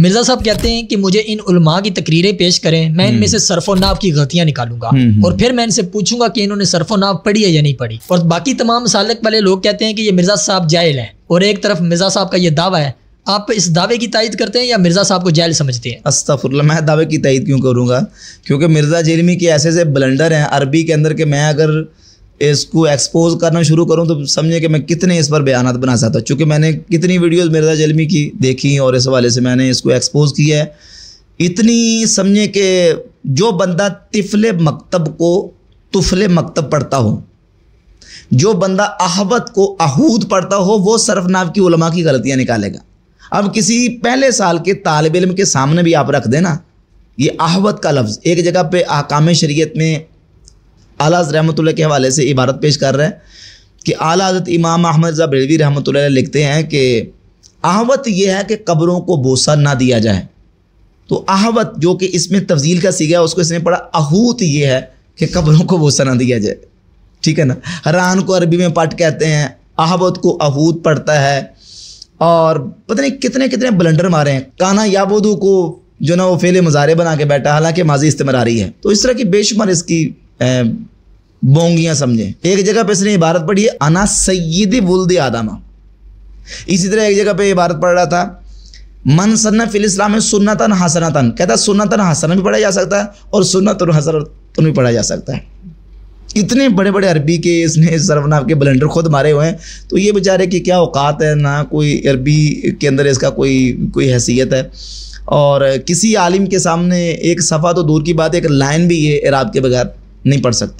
मिर्जा साहब कहते हैं कि मुझे इन उलमा की तकरीरें पेश करें मैं इनमें हम्म। से सरफो नाव की गलतियां निकालूंगा हम्म, हम्म। और फिर मैं इनसे पूछूंगा कि इन्होंने सरफो नाव पढ़ी है या नहीं पढ़ी और बाकी तमाम सालक वाले लोग कहते हैं कि ये मिर्जा साहब जायल हैं और एक तरफ मिर्जा साहब का ये दावा है आप इस दावे की तायद करते हैं या मिर्ज़ा साहब को जेल समझते हैं अस्तफुल्ला मैं दावे की तायद क्यों करूँगा क्योंकि मिर्ज़ा जेलमी के ऐसे ऐसे ब्लेंडर हैं अरबी के अंदर के मैं अगर इसको एक्सपोज करना शुरू करूँ तो समझे कि मैं कितने इस पर बयान बना सकता चूँकि मैंने कितनी वीडियोज़ मिर्जा जलमी की देखी और इस हवाले से मैंने इसको एक्सपोज किया है इतनी समझे कि जो बंदा तिफले मकतब को तुफले मकतब पढ़ता हो जो बंदा अहवत को अहूद पढ़ता हो वो सरफनाव की उलमा की गलतियाँ निकालेगा अब किसी पहले साल के तालब इलम के सामने भी आप रख देना ये अहवत का लफ्ज़ एक जगह पे आकाम शरीयत में आला रहमत के हवाले से इबारत पेश कर रहे हैं कि आला हजरत इमाम अहमद रजा बेलवी रहमत लिखते हैं कि आहवत यह है कि कब्रों को बोसा ना दिया जाए तो आहवत जो कि इसमें तफजील का सीखा है उसको इसमें पढ़ा आहूत यह है कि कब्रों को बोसा ना दिया जाए ठीक है ना रान को अरबी में पट कहते हैं आहवत को आहूत पढ़ता है और पता नहीं कितने कितने बलंडर मारे हैं काना याबोदू को जो ना वो फेले मज़ारे बना के बैठा हालांकि माजी इस्तेमाल आ रही है तो इस तरह की बेशुमार इसकी बोंगियां समझे एक जगह पे इसने इबारत पढ़ी अना सैद बुलद आदमा इसी तरह एक जगह पे इबारत पढ़ रहा था मन सन्ना फिल इस्लाम सुन्नतन हसनतन कहता सुन्नतन हसन भी पढ़ा जा सकता है और सुन्नतन तुम भी पढ़ा जा सकता है इतने बड़े बड़े अरबी के इसने सर्वनाम के बलेंडर खुद मारे हुए हैं तो ये बेचारे कि क्या औकात है ना कोई अरबी के अंदर इसका कोई कोई हैसियत है और किसी आलिम के सामने एक सफ़ा तो दूर की बात एक लाइन भी ये इराब के बगैर नहीं पढ़ सकता